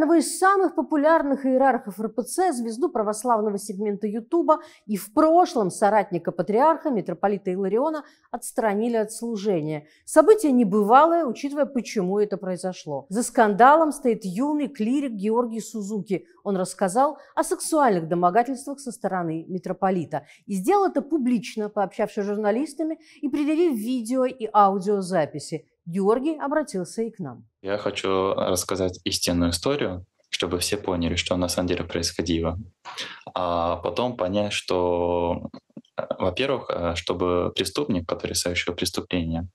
одного из самых популярных иерархов РПЦ, звезду православного сегмента Ютуба и в прошлом соратника патриарха, митрополита Илариона, отстранили от служения. Событие небывалое, учитывая, почему это произошло. За скандалом стоит юный клирик Георгий Сузуки. Он рассказал о сексуальных домогательствах со стороны митрополита. И сделал это публично, пообщавшись с журналистами и предъявив видео и аудиозаписи. Георгий обратился и к нам. Я хочу рассказать истинную историю, чтобы все поняли, что на самом деле происходило. А потом понять, что, э, во-первых, э, чтобы преступник, который совершил преступление,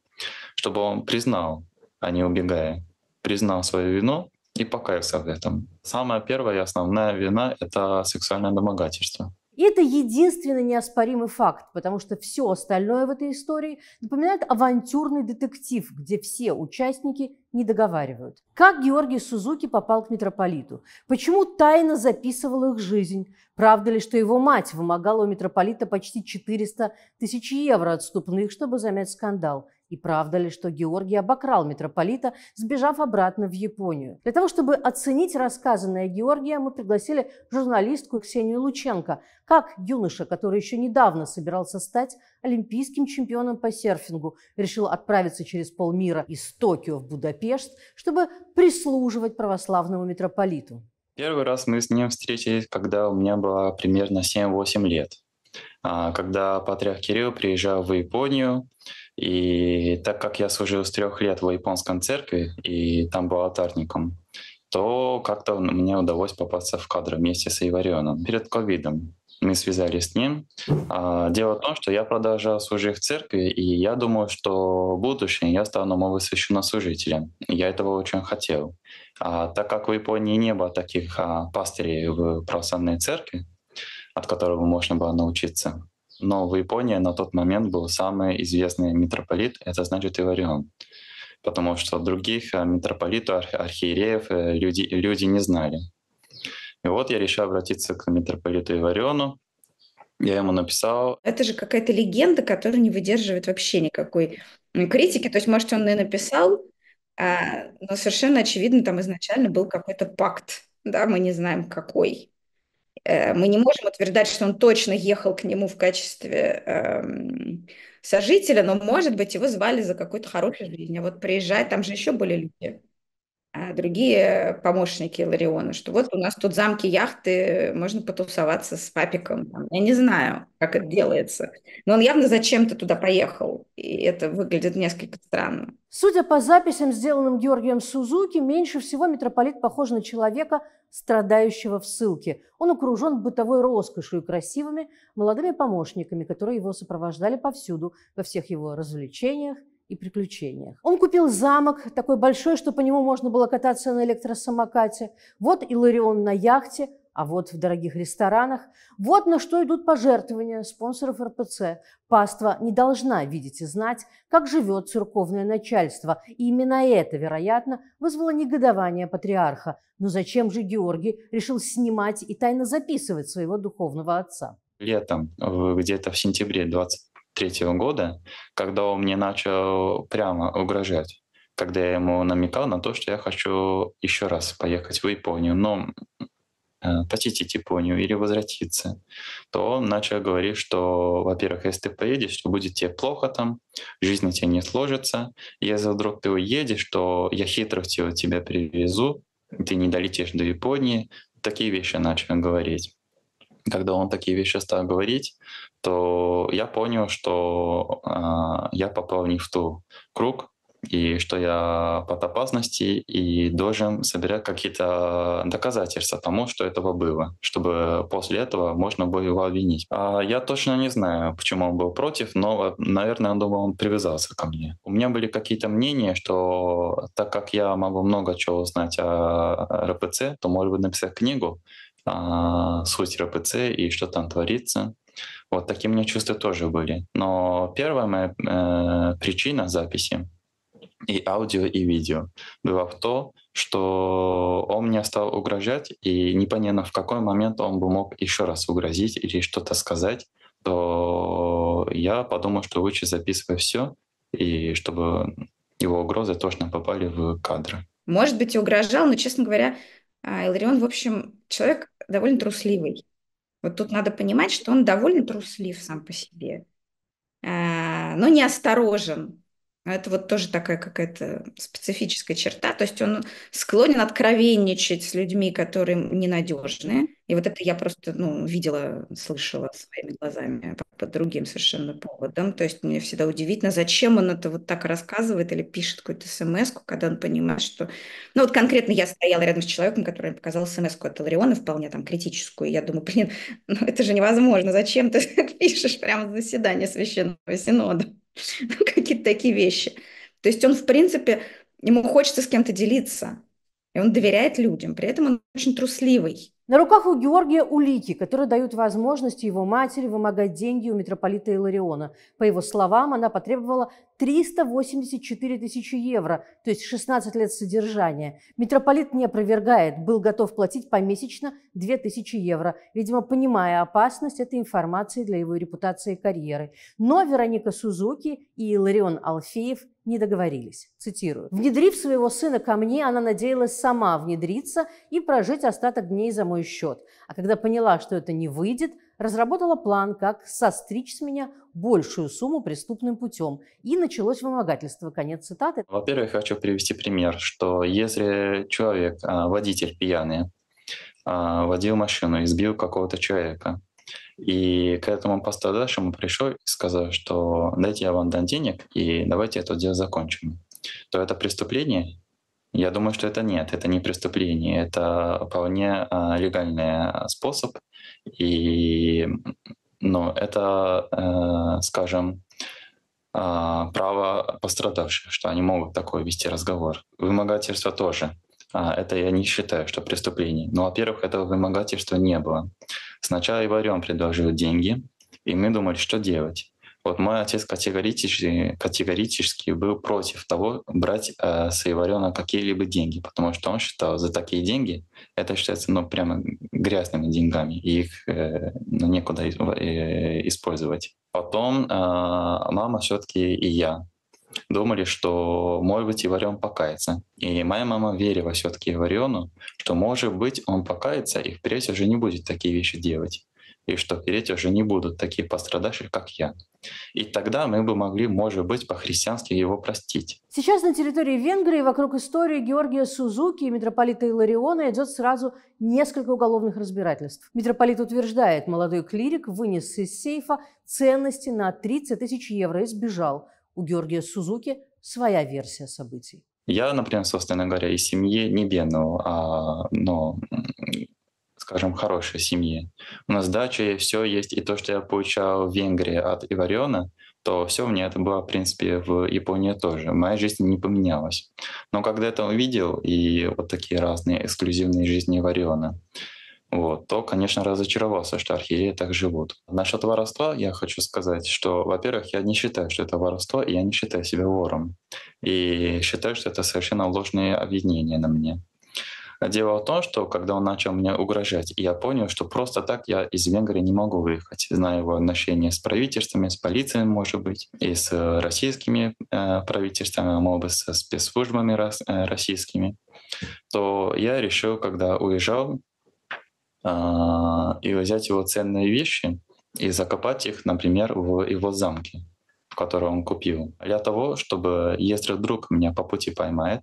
чтобы он признал, а не убегая, признал свою вину и покаялся в этом. Самая первая и основная вина — это сексуальное домогательство. И это единственный неоспоримый факт, потому что все остальное в этой истории напоминает авантюрный детектив, где все участники не договаривают. Как Георгий Сузуки попал к митрополиту? Почему тайно записывал их жизнь? Правда ли, что его мать вымогала у митрополита почти 400 тысяч евро отступных, чтобы замять скандал? И правда ли, что Георгий обокрал митрополита, сбежав обратно в Японию? Для того, чтобы оценить рассказанное Георгия, мы пригласили журналистку Ксению Лученко. Как юноша, который еще недавно собирался стать олимпийским чемпионом по серфингу, решил отправиться через полмира из Токио в Будапешт, чтобы прислуживать православному митрополиту? Первый раз мы с ним встретились, когда у меня было примерно 7-8 лет. А, когда патриарх Кирилл приезжал в Японию, и так как я служил с трех лет в японском церкви, и там был алтарником, то как-то мне удалось попасться в кадр вместе с Иварионом перед ковидом. Мы связались с ним. А, дело в том, что я продолжал служить в церкви, и я думаю, что в будущем я стану новым священнослужителем. Я этого очень хотел. А, так как в Японии не было таких а, пастырей в православной церкви, от которого можно было научиться, но в Японии на тот момент был самый известный митрополит, это значит Иварион, Потому что других э, митрополитов, архиереев э, люди, люди не знали. И вот я решил обратиться к митрополиту Ивариону, я ему написал. Это же какая-то легенда, которая не выдерживает вообще никакой критики. То есть, может, он и написал, а, но совершенно очевидно, там изначально был какой-то пакт. Да, мы не знаем, какой. Э, мы не можем утверждать, что он точно ехал к нему в качестве эм, сожителя, но, может быть, его звали за какую-то хорошую жизнь. А вот приезжать, там же еще были люди. А другие помощники Лариона, что вот у нас тут замки, яхты, можно потусоваться с папиком. Я не знаю, как это делается. Но он явно зачем-то туда поехал, и это выглядит несколько странно. Судя по записям, сделанным Георгием Сузуки, меньше всего митрополит похож на человека, страдающего в ссылке. Он окружен бытовой роскошью и красивыми молодыми помощниками, которые его сопровождали повсюду, во всех его развлечениях – и приключениях. Он купил замок, такой большой, что по нему можно было кататься на электросамокате. Вот Иларион на яхте, а вот в дорогих ресторанах. Вот на что идут пожертвования спонсоров РПЦ. Паства не должна видеть и знать, как живет церковное начальство. И именно это, вероятно, вызвало негодование патриарха. Но зачем же Георгий решил снимать и тайно записывать своего духовного отца? Летом, э, где-то в сентябре 20 третьего года, когда он мне начал прямо угрожать когда я ему намекал на то, что я хочу еще раз поехать в Японию, но э, посетить Японию или возвратиться, то он начал говорить, что, во-первых, если ты поедешь, то будет тебе плохо там, жизнь у тебя не сложится. Если вдруг ты уедешь, то я хитро тебя привезу, ты не долетишь до Японии. Такие вещи начал говорить. Когда он такие вещи стал говорить, то я понял, что э, я попал не в ту круг, и что я под опасности и должен собирать какие-то доказательства тому, что этого было, чтобы после этого можно было его обвинить. А я точно не знаю, почему он был против, но, наверное, он думал, он привязался ко мне. У меня были какие-то мнения, что так как я могу много чего узнать о РПЦ, то, может быть, написать книгу, а, суть РПЦ и что там творится. Вот такие у меня чувства тоже были. Но первая моя э, причина записи и аудио, и видео была в том, что он мне стал угрожать, и непонятно, в какой момент он бы мог еще раз угрозить или что-то сказать, то я подумал, что лучше записываю все, и чтобы его угрозы точно попали в кадры. Может быть, и угрожал, но, честно говоря, а, Иларион, в общем, человек довольно трусливый. Вот тут надо понимать, что он довольно труслив сам по себе, э, но неосторожен. Это вот тоже такая какая-то специфическая черта. То есть он склонен откровенничать с людьми, которые ненадежные. И вот это я просто ну, видела, слышала своими глазами по, по другим совершенно поводам. То есть мне всегда удивительно, зачем он это вот так рассказывает или пишет какую-то смс когда он понимает, что... Ну вот конкретно я стояла рядом с человеком, который показал смс от Лариона, вполне там критическую. И я думаю, блин, ну это же невозможно. Зачем ты пишешь прямо на заседание священного синода? Ну, какие-то такие вещи. То есть он, в принципе, ему хочется с кем-то делиться. И он доверяет людям. При этом он очень трусливый. На руках у Георгия улики, которые дают возможность его матери вымогать деньги у митрополита Илариона. По его словам, она потребовала 384 тысячи евро, то есть 16 лет содержания. Митрополит не опровергает, был готов платить помесячно 2000 евро, видимо, понимая опасность этой информации для его репутации и карьеры. Но Вероника Сузуки и Иларион Алфеев не договорились. Цитирую. «Внедрив своего сына ко мне, она надеялась сама внедриться и прожить остаток дней за мой счет. А когда поняла, что это не выйдет, разработала план, как состричь с меня большую сумму преступным путем. И началось вымогательство. Конец цитаты. Во-первых, хочу привести пример, что если человек, а, водитель пьяный, а, водил машину, и сбил какого-то человека, и к этому пострадавшему пришел и сказал, что дайте я вам дам денег, и давайте это дело закончим. То это преступление? Я думаю, что это нет, это не преступление, это вполне а, легальный а, способ. И но это, э, скажем, а, право пострадавших, что они могут такое вести разговор. Вымогательство тоже. А, это я не считаю, что преступление. Ну, во-первых, этого вымогательства не было. Сначала Иварион предложил деньги, и мы думали, что делать. Вот мой отец категорически, категорически был против того брать э, с Иварена какие-либо деньги, потому что он считал, за такие деньги это считается ну, прямо грязными деньгами, и их э, ну, некуда э, использовать. Потом э, мама все-таки и я думали, что, может быть, Иварион покается. И моя мама верила все-таки Ивариону, что, может быть, он покается и впредь уже не будет такие вещи делать. И что впредь уже не будут такие пострадавшие, как я. И тогда мы бы могли, может быть, по-христиански его простить. Сейчас на территории Венгрии вокруг истории Георгия Сузуки и митрополита Илариона идет сразу несколько уголовных разбирательств. Митрополит утверждает, молодой клирик вынес из сейфа ценности на 30 тысяч евро и сбежал. У Георгия Сузуки своя версия событий. Я, например, собственно говоря, из семьи не бедного, а, но, скажем, хорошей семьи. У нас дача и все есть, и то, что я получал в Венгрии от Ивариона, то все у меня это было, в принципе, в Японии тоже. Моя жизнь не поменялась. Но когда это увидел, и вот такие разные эксклюзивные жизни Ивариона вот, то, конечно, разочаровался, что архиереи так живут. Насчет воровства я хочу сказать, что, во-первых, я не считаю, что это воровство, и я не считаю себя вором. И считаю, что это совершенно ложные обвинения на мне. А дело в том, что когда он начал мне угрожать, я понял, что просто так я из Венгрии не могу выехать, зная его отношения с правительствами, с полицией, может быть, и с российскими э, правительствами, а может быть, со спецслужбами рас, э, российскими, то я решил, когда уезжал, а, и взять его ценные вещи и закопать их, например, в его замке, в котором он купил. Для того, чтобы, если вдруг меня по пути поймает,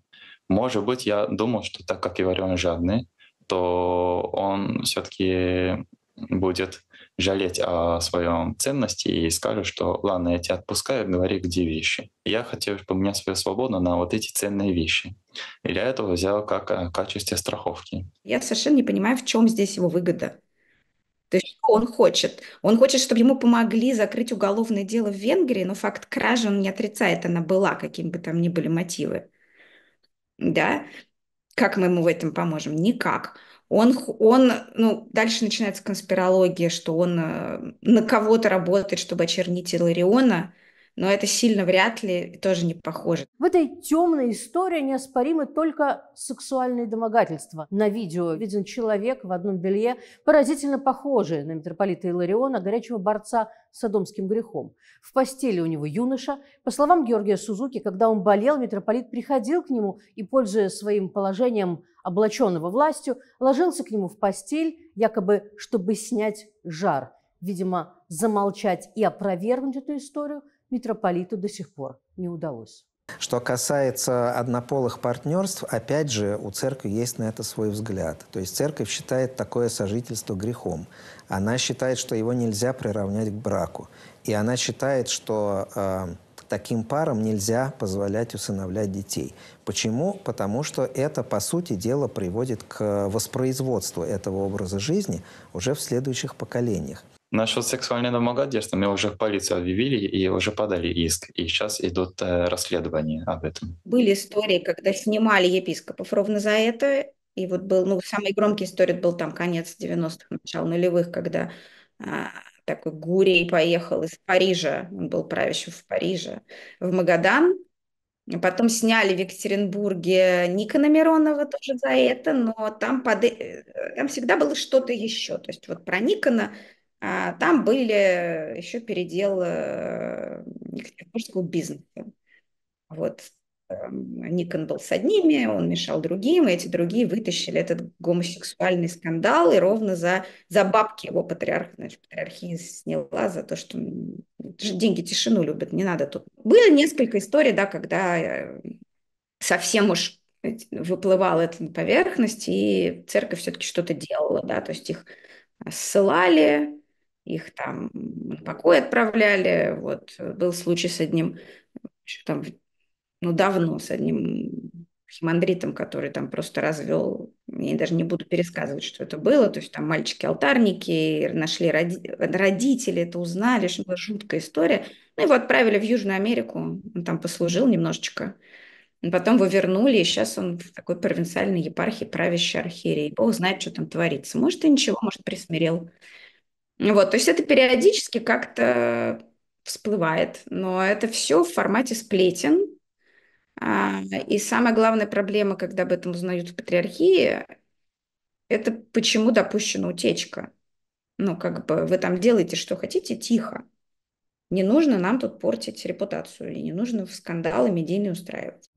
может быть, я думал, что так как Иварион жадный, то он все-таки будет жалеть о своем ценности и скажешь, что ладно, я тебя отпускаю, говори, где вещи. Я хотел поменять свою свободу на вот эти ценные вещи. И для этого взял как э, качестве страховки. Я совершенно не понимаю, в чем здесь его выгода. То есть что он хочет? Он хочет, чтобы ему помогли закрыть уголовное дело в Венгрии, но факт кражи он не отрицает, она была, какими бы там ни были мотивы. Да? Как мы ему в этом поможем? Никак он, он, ну, дальше начинается конспирология, что он э, на кого-то работает, чтобы очернить Илариона, но это сильно вряд ли тоже не похоже. В этой темной истории неоспоримо только сексуальные домогательства. На видео виден человек в одном белье, поразительно похожий на митрополита Илариона, горячего борца с садомским грехом. В постели у него юноша. По словам Георгия Сузуки, когда он болел, митрополит приходил к нему и, пользуясь своим положением облаченного властью, ложился к нему в постель, якобы чтобы снять жар. Видимо, замолчать и опровергнуть эту историю – митрополиту до сих пор не удалось. Что касается однополых партнерств, опять же, у церкви есть на это свой взгляд. То есть церковь считает такое сожительство грехом. Она считает, что его нельзя приравнять к браку. И она считает, что э, таким парам нельзя позволять усыновлять детей. Почему? Потому что это, по сути дела, приводит к э, воспроизводству этого образа жизни уже в следующих поколениях. Насчет сексуального домогательства мы уже в полицию объявили и уже подали иск. И сейчас идут э, расследования об этом. Были истории, когда снимали епископов ровно за это. И вот был, ну, самый громкий история был там конец 90-х, начало нулевых, когда а, такой Гурий поехал из Парижа, он был правящим в Париже, в Магадан, Потом сняли в Екатеринбурге Никона Миронова тоже за это, но там, под... Э, там всегда было что-то еще. То есть вот про Никона а там были еще передел э, Екатеринбургского бизнеса. Вот эм, Никон был с одними, он мешал другим, и эти другие вытащили этот гомосексуальный скандал, и ровно за, за бабки его патриарх, значит, патриархия сняла за то, что деньги тишину любят, не надо тут. Было несколько историй, да, когда э, совсем уж выплывал это на поверхность, и церковь все-таки что-то делала, да, то есть их э, ссылали, их там на покой отправляли. Вот был случай с одним, там, ну, давно с одним химандритом, который там просто развел. Я даже не буду пересказывать, что это было. То есть там мальчики-алтарники, нашли роди... родители, это узнали, что была жуткая история. Ну, его отправили в Южную Америку, он там послужил немножечко. Потом его вернули, и сейчас он в такой провинциальной епархии правящей архиерей. Бог знает, что там творится. Может, и ничего, может, присмирел. Вот, то есть это периодически как-то всплывает, но это все в формате сплетен. А, и самая главная проблема, когда об этом узнают в патриархии, это почему допущена утечка. Ну, как бы вы там делаете, что хотите, тихо. Не нужно нам тут портить репутацию, и не нужно в скандалы медийные устраивать.